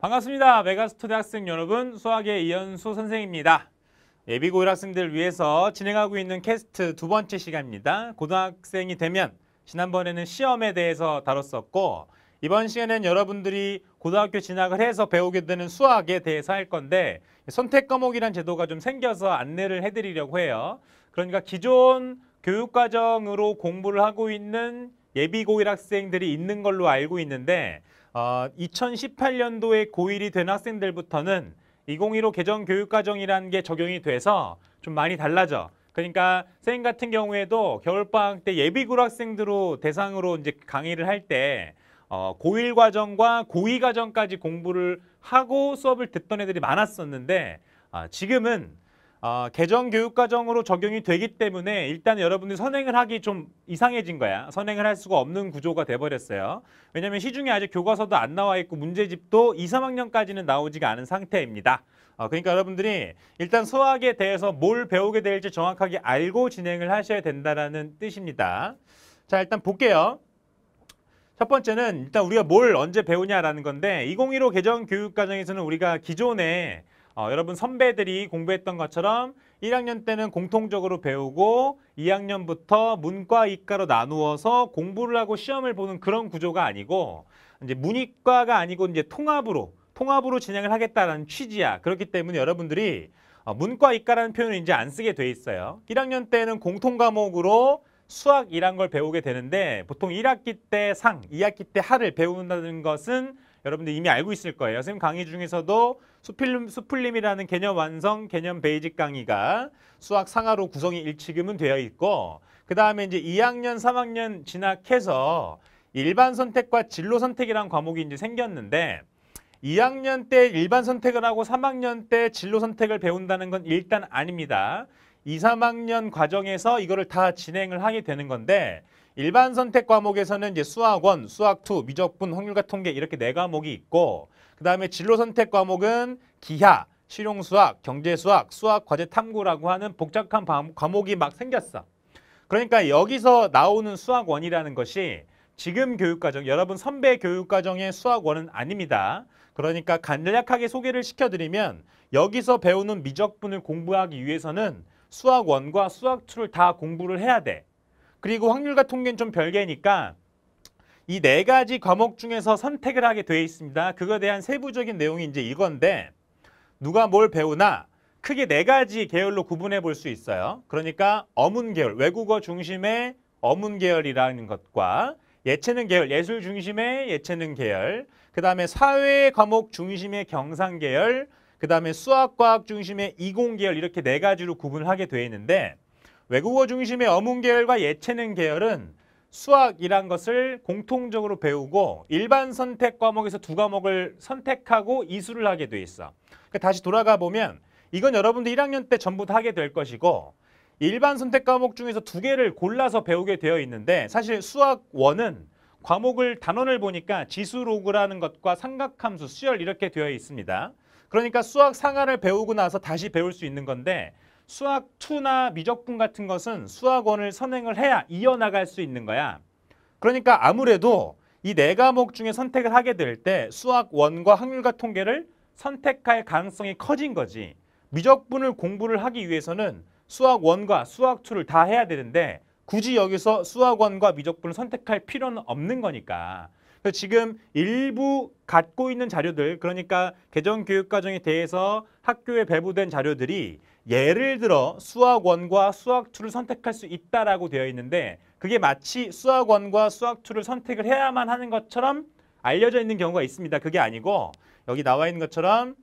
반갑습니다. 메가스터대 학생 여러분, 수학의 이현수 선생입니다. 예비고 일학생들을 위해서 진행하고 있는 캐스트 두 번째 시간입니다. 고등학생이 되면 지난번에는 시험에 대해서 다뤘었고 이번 시간는 여러분들이 고등학교 진학을 해서 배우게 되는 수학에 대해서 할 건데 선택 과목이란 제도가 좀 생겨서 안내를 해드리려고 해요. 그러니까 기존 교육과정으로 공부를 하고 있는 예비고 일학생들이 있는 걸로 알고 있는데 어, 아, 2018년도에 고1이 된 학생들부터는 2015 개정 교육과정이라는 게 적용이 돼서 좀 많이 달라져. 그러니까 선생님 같은 경우에도 겨울방학 때 예비군 고 학생들로 대상으로 이제 강의를 할 때 어, 고1 과정과 고2 과정까지 공부를 하고 수업을 듣던 애들이 많았었는데 어, 지금은 어, 개정 교육과정으로 적용이 되기 때문에 일단 여러분들 선행을 하기 좀 이상해진 거야. 선행을 할 수가 없는 구조가 돼버렸어요. 왜냐하면 시중에 아직 교과서도 안 나와 있고 문제집도 2, 3학년까지는 나오지가 않은 상태입니다. 어, 그러니까 여러분들이 일단 수학에 대해서 뭘 배우게 될지 정확하게 알고 진행을 하셔야 된다는 뜻입니다. 자 일단 볼게요. 첫 번째는 일단 우리가 뭘 언제 배우냐라는 건데 2015 개정 교육과정에서는 우리가 기존에 어, 여러분 선배들이 공부했던 것처럼 1학년 때는 공통적으로 배우고 2학년부터 문과 이과로 나누어서 공부를 하고 시험을 보는 그런 구조가 아니고 이제 문이과가 아니고 이제 통합으로 통합으로 진행을 하겠다는 취지야. 그렇기 때문에 여러분들이 어, 문과 이과라는 표현을 이제 안 쓰게 돼 있어요. 1학년 때는 공통 과목으로 수학이란 걸 배우게 되는데 보통 1학기 때 상, 2학기 때 하를 배운다는 것은 여러분들 이미 알고 있을 거예요. 선생님 강의 중에서도 수필름, 수풀림이라는 개념 완성, 개념 베이직 강의가 수학 상하로 구성이 일치금은 되어 있고 그 다음에 이제 2학년, 3학년 진학해서 일반 선택과 진로 선택이란 과목이 이제 생겼는데 2학년 때 일반 선택을 하고 3학년 때 진로 선택을 배운다는 건 일단 아닙니다. 2, 3학년 과정에서 이거를 다 진행을 하게 되는 건데 일반 선택 과목에서는 이제 수학원, 수학2, 미적분, 확률과 통계 이렇게 네 과목이 있고 그 다음에 진로 선택 과목은 기하, 실용수학, 경제수학, 수학과제 탐구라고 하는 복잡한 과목이 막 생겼어. 그러니까 여기서 나오는 수학원이라는 것이 지금 교육과정, 여러분 선배 교육과정의 수학원은 아닙니다. 그러니까 간략하게 소개를 시켜드리면 여기서 배우는 미적분을 공부하기 위해서는 수학원과 수학투를 다 공부를 해야 돼. 그리고 확률과 통계는 좀 별개니까 이 네 가지 과목 중에서 선택을 하게 되어 있습니다. 그거에 대한 세부적인 내용이 이제 이건데 누가 뭘 배우나 크게 네 가지 계열로 구분해 볼 수 있어요. 그러니까 어문 계열, 외국어 중심의 어문 계열이라는 것과 예체능 계열, 예술 중심의 예체능 계열, 그 다음에 사회 과목 중심의 경상 계열, 그 다음에 수학과학 중심의 이공 계열 이렇게 네 가지로 구분하게 되어 있는데 외국어 중심의 어문 계열과 예체능 계열은 수학이란 것을 공통적으로 배우고 일반 선택 과목에서 두 과목을 선택하고 이수를 하게 돼 있어. 그러니까 다시 돌아가 보면 이건 여러분들 1학년 때 전부 다 하게 될 것이고 일반 선택 과목 중에서 두 개를 골라서 배우게 되어 있는데 사실 수학 1은 과목을 단원을 보니까 지수 로그라는 것과 삼각함수 수열 이렇게 되어 있습니다. 그러니까 수학 상하를 배우고 나서 다시 배울 수 있는 건데 수학 2나 미적분 같은 것은 수학원을 선행을 해야 이어나갈 수 있는 거야. 그러니까 아무래도 이 네 과목 중에 선택을 하게 될 때 수학원과 확률과 통계를 선택할 가능성이 커진 거지. 미적분을 공부를 하기 위해서는 수학원과 수학2를 다 해야 되는데 굳이 여기서 수학원과 미적분을 선택할 필요는 없는 거니까 그래서 지금 일부 갖고 있는 자료들 그러니까 개정 교육과정에 대해서 학교에 배부된 자료들이 예를 들어 수학원과 수학2를 선택할 수 있다라고 되어 있는데 그게 마치 수학원과 수학2를 선택을 해야만 하는 것처럼 알려져 있는 경우가 있습니다. 그게 아니고 여기 나와 있는 것처럼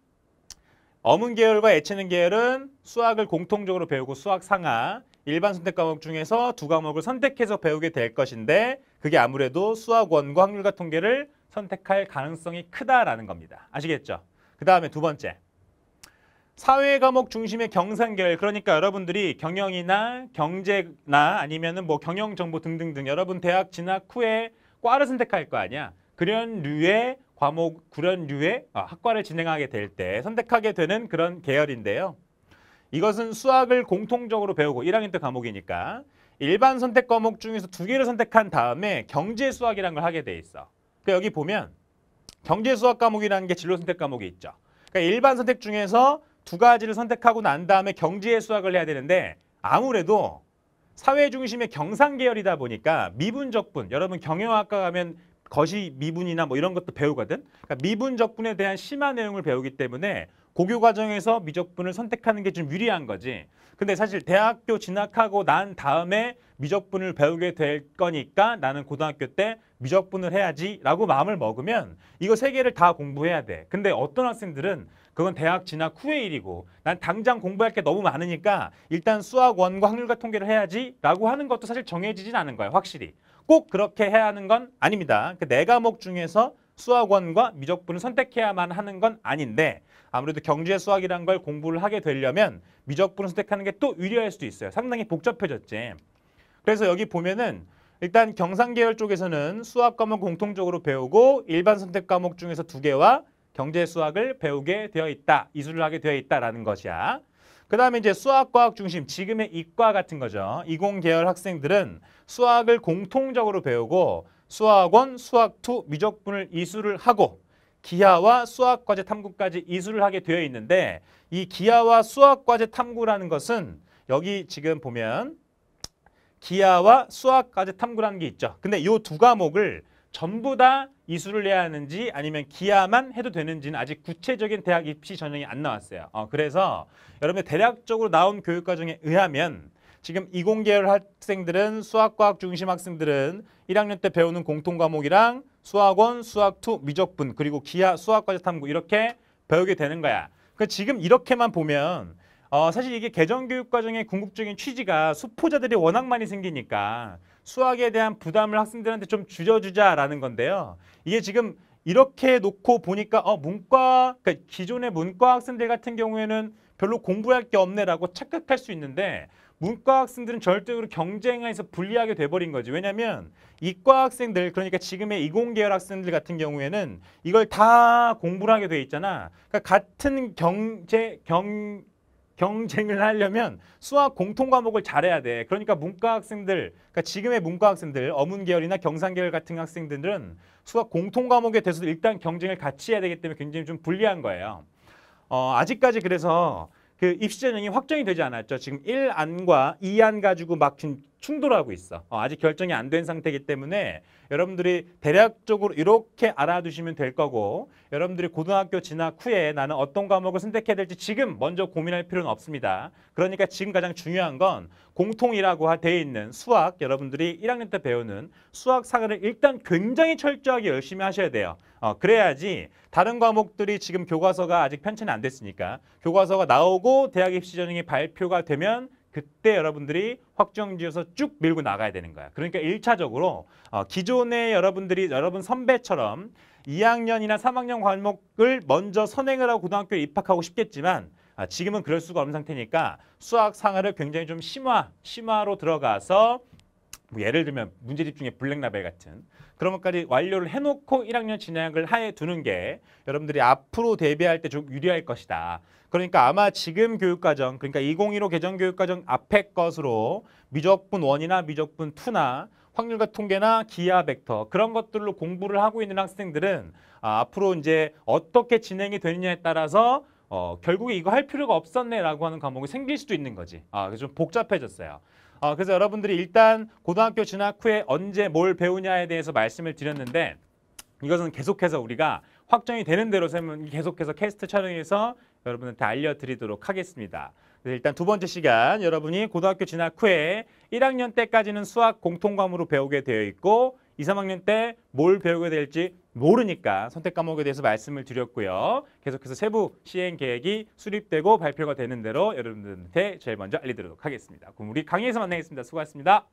어문 계열과 애체는 계열은 수학을 공통적으로 배우고 수학 상하, 일반 선택 과목 중에서 두 과목을 선택해서 배우게 될 것인데 그게 아무래도 수학 원과 확률과 통계를 선택할 가능성이 크다라는 겁니다. 아시겠죠? 그 다음에 두 번째. 사회 과목 중심의 경상결 그러니까 여러분들이 경영이나 경제나 아니면은 뭐 경영 정보 등등등 여러분 대학 진학 후에 과를 선택할 거 아니야. 그런 류의 과목, 그런 류의 어, 학과를 진행하게 될 때 선택하게 되는 그런 계열인데요. 이것은 수학을 공통적으로 배우고 1학년 때 과목이니까 일반 선택 과목 중에서 두 개를 선택한 다음에 경제 수학이라는 걸 하게 돼 있어. 그러니까 여기 보면 경제 수학 과목이라는 게 진로 선택 과목이 있죠. 그러니까 일반 선택 중에서 두 가지를 선택하고 난 다음에 경제 수학을 해야 되는데 아무래도 사회 중심의 경상 계열이다 보니까 미분 적분 여러분 경영학과 가면 거시 미분이나 뭐 이런 것도 배우거든. 그러니까 미분 적분에 대한 심화 내용을 배우기 때문에 고교 과정에서 미적분을 선택하는 게 좀 유리한 거지. 근데 사실 대학교 진학하고 난 다음에 미적분을 배우게 될 거니까 나는 고등학교 때 미적분을 해야지라고 마음을 먹으면 이거 세 개를 다 공부해야 돼. 근데 어떤 학생들은 그건 대학 진학 후의 일이고 난 당장 공부할 게 너무 많으니까 일단 수학 원과 확률과 통계를 해야지라고 하는 것도 사실 정해지진 않은 거야 확실히. 꼭 그렇게 해야 하는 건 아닙니다. 그 네 과목 중에서 수학원과 미적분을 선택해야만 하는 건 아닌데 아무래도 경제 수학이란 걸 공부를 하게 되려면 미적분을 선택하는 게 또 유리할 수도 있어요. 상당히 복잡해졌지. 그래서 여기 보면은 일단 경상계열 쪽에서는 수학 과목 공통적으로 배우고 일반 선택 과목 중에서 두 개와 경제 수학을 배우게 되어 있다. 이수를 하게 되어 있다라는 것이야. 그 다음에 이제 수학과학 중심, 지금의 이과 같은 거죠. 이공 계열 학생들은 수학을 공통적으로 배우고 수학원, 수학2 미적분을 이수를 하고 기하와 수학과제 탐구까지 이수를 하게 되어 있는데 이 기하와 수학과제 탐구라는 것은 여기 지금 보면 기하와 수학과제 탐구라는 게 있죠. 근데 이 두 과목을 전부 다 이수를 내야 하는지 아니면 기아만 해도 되는지는 아직 구체적인 대학 입시 전형이 안 나왔어요. 어, 그래서 여러분들 대략적으로 나온 교육과정에 의하면 지금 이공계열 학생들은 수학과학 중심 학생들은 1학년 때 배우는 공통 과목이랑 수학원, 수학2, 미적분 그리고 기하, 수학과제 탐구 이렇게 배우게 되는 거야. 그 지금 이렇게만 보면 어, 사실 이게 개정교육 과정의 궁극적인 취지가 수포자들이 워낙 많이 생기니까 수학에 대한 부담을 학생들한테 좀 줄여주자라는 건데요. 이게 지금 이렇게 놓고 보니까 어, 문과, 그러니까 기존의 문과 학생들 같은 경우에는 별로 공부할 게 없네라고 착각할 수 있는데 문과 학생들은 절대적으로 경쟁에서 불리하게 돼버린 거지. 왜냐하면 이과 학생들, 그러니까 지금의 이공계열 학생들 같은 경우에는 이걸 다 공부를 하게 돼 있잖아. 그러니까 같은 경제, 경, 경쟁을 하려면 수학 공통 과목을 잘해야 돼. 그러니까 문과 학생들, 그러니까 지금의 문과 학생들, 어문 계열이나 경상 계열 같은 학생들은 수학 공통 과목에 대해서도 일단 경쟁을 같이 해야 되기 때문에 굉장히 좀 불리한 거예요. 어, 아직까지 그래서 그 입시 전형이 확정이 되지 않았죠. 지금 1안과 2안 가지고 막 지금 충돌하고 있어. 어, 아직 결정이 안 된 상태이기 때문에 여러분들이 대략적으로 이렇게 알아두시면 될 거고 여러분들이 고등학교 진학 후에 나는 어떤 과목을 선택해야 될지 지금 먼저 고민할 필요는 없습니다. 그러니까 지금 가장 중요한 건 공통이라고 돼 있는 수학 여러분들이 1학년 때 배우는 수학 사과를 일단 굉장히 철저하게 열심히 하셔야 돼요. 어, 그래야지 다른 과목들이 지금 교과서가 아직 편찬이 안 됐으니까 교과서가 나오고 대학 입시 전형이 발표가 되면 그때 여러분들이 확정지어서 쭉 밀고 나가야 되는 거야. 그러니까 일차적으로 어, 기존에 여러분들이 여러분 선배처럼 2학년이나 3학년 과목을 먼저 선행을 하고 고등학교에 입학하고 싶겠지만 아, 지금은 그럴 수가 없는 상태니까 수학 상하를 굉장히 좀 심화, 심화로 들어가서 뭐 예를 들면 문제집 중에 블랙라벨 같은 그런 것까지 완료를 해놓고 1학년 진학을 하에 두는 게 여러분들이 앞으로 대비할 때 좀 유리할 것이다. 그러니까 아마 지금 교육과정 그러니까 2015 개정 교육과정 앞에 것으로 미적분 원이나 미적분 투나 확률과 통계나 기하 벡터 그런 것들로 공부를 하고 있는 학생들은 아, 앞으로 이제 어떻게 진행이 되느냐에 따라서 어, 결국에 이거 할 필요가 없었네라고 하는 과목이 생길 수도 있는 거지. 아, 좀 복잡해졌어요. 아, 그래서 여러분들이 일단 고등학교 진학 후에 언제 뭘 배우냐에 대해서 말씀을 드렸는데 이것은 계속해서 우리가 확정이 되는 대로 계속해서 캐스트 촬영해서 여러분한테 알려드리도록 하겠습니다. 일단 두 번째 시간 여러분이 고등학교 진학 후에 1학년 때까지는 수학 공통과으로 배우게 되어 있고 이, 삼학년 때 뭘 배우게 될지 모르니까 선택 과목에 대해서 말씀을 드렸고요. 계속해서 세부 시행 계획이 수립되고 발표가 되는 대로 여러분들한테 제일 먼저 알려드리도록 하겠습니다. 그럼 우리 강의에서 만나겠습니다. 수고하셨습니다.